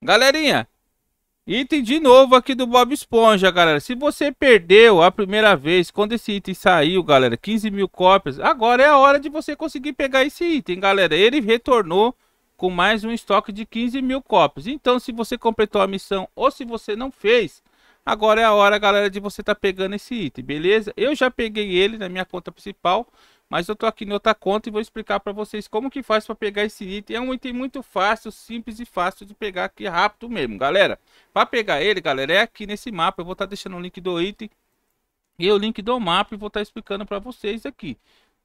Galerinha, item de novo aqui do Bob Esponja, galera. Se você perdeu a primeira vez, quando esse item saiu, galera, 15 mil cópias, agora é a hora de você conseguir pegar esse item, galera. Ele retornou com mais um estoque de 15 mil cópias. Então, se você completou a missão ou se você não fez, agora é a hora, galera, de você estar tá pegando esse item, beleza? Eu já peguei ele na minha conta principal, mas eu tô aqui em outra conta e vou explicar para vocês como que faz para pegar esse item. É um item muito fácil, simples e fácil de pegar aqui rápido mesmo, galera. Para pegar ele, galera, é aqui nesse mapa. Eu vou estar tá deixando o link do item e o link do mapa e vou estar tá explicando para vocês aqui.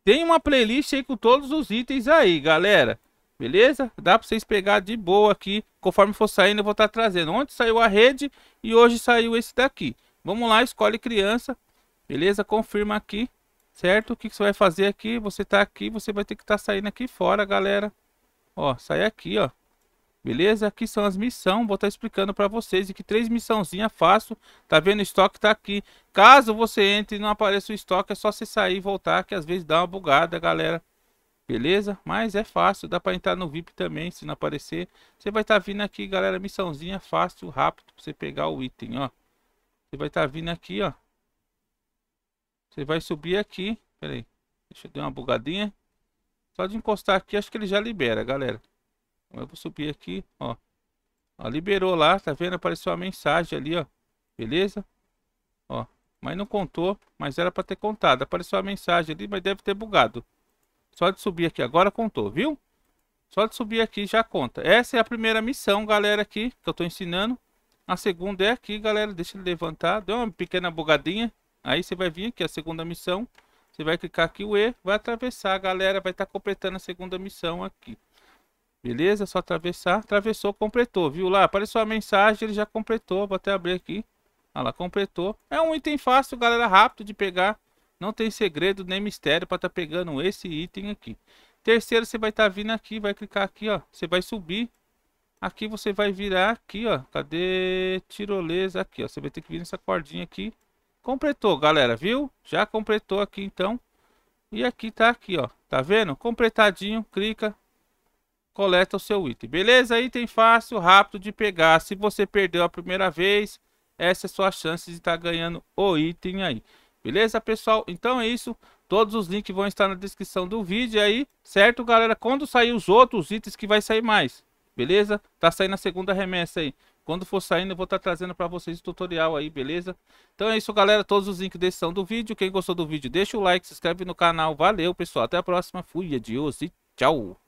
Tem uma playlist aí com todos os itens aí, galera. Beleza? Dá para vocês pegar de boa aqui. Conforme for saindo, eu vou estar tá trazendo. Ontem saiu a rede e hoje saiu esse daqui. Vamos lá, escolhe criança. Beleza? Confirma aqui. Certo? O que, que você vai fazer aqui? Você tá aqui, você vai ter que estar tá saindo aqui fora, galera. Ó, sai aqui, ó. Beleza? Aqui são as missões, vou estar tá explicando para vocês e que três missãozinha faço. Tá vendo o estoque tá aqui. Caso você entre e não apareça o estoque, é só você sair e voltar, que às vezes dá uma bugada, galera. Beleza? Mas é fácil, dá para entrar no VIP também, se não aparecer. Você vai estar tá vindo aqui, galera, missãozinha fácil, rápido, para você pegar o item, ó. Você vai estar tá vindo aqui, ó. Você vai subir aqui. Pera aí. Deixa eu dar uma bugadinha. Só de encostar aqui, acho que ele já libera, galera. Então, eu vou subir aqui, ó. ó liberou lá, tá vendo? Apareceu a mensagem ali, ó. Beleza? Ó. Mas não contou, mas era para ter contado. Apareceu a mensagem ali, mas deve ter bugado. Só de subir aqui agora contou, viu? Só de subir aqui já conta. Essa é a primeira missão, galera, aqui, que eu tô ensinando. A segunda é aqui, galera. Deixa ele levantar. Deu uma pequena bugadinha. Aí você vai vir aqui, a segunda missão. Você vai clicar aqui o E, vai atravessar. A galera vai estar tá completando a segunda missão aqui. Beleza? Só atravessar. Atravessou, completou. Viu lá? Apareceu a mensagem, ele já completou. Vou até abrir aqui. Olha lá, completou. É um item fácil, galera. Rápido de pegar. Não tem segredo nem mistério para estar tá pegando esse item aqui. Terceiro, você vai estar tá vindo aqui. Vai clicar aqui, ó. Você vai subir. Aqui você vai virar aqui, ó. Cadê tirolesa? Aqui, ó. Você vai ter que vir nessa cordinha aqui. Completou, galera, viu? Já completou aqui, então. E aqui tá aqui, ó. Tá vendo? Completadinho, clica, coleta o seu item. Beleza? Item fácil, rápido de pegar. Se você perdeu a primeira vez, essa é sua chance de estar tá ganhando o item aí. Beleza, pessoal? Então é isso. Todos os links vão estar na descrição do vídeo aí, certo, galera? Quando sair os outros itens que vai sair mais, beleza? Tá saindo a segunda remessa aí. Quando for saindo, eu vou estar tá trazendo para vocês o tutorial aí, beleza? Então é isso, galera. Todos os links são do vídeo. Quem gostou do vídeo, deixa o like, se inscreve no canal. Valeu, pessoal. Até a próxima. Fui, adios e tchau.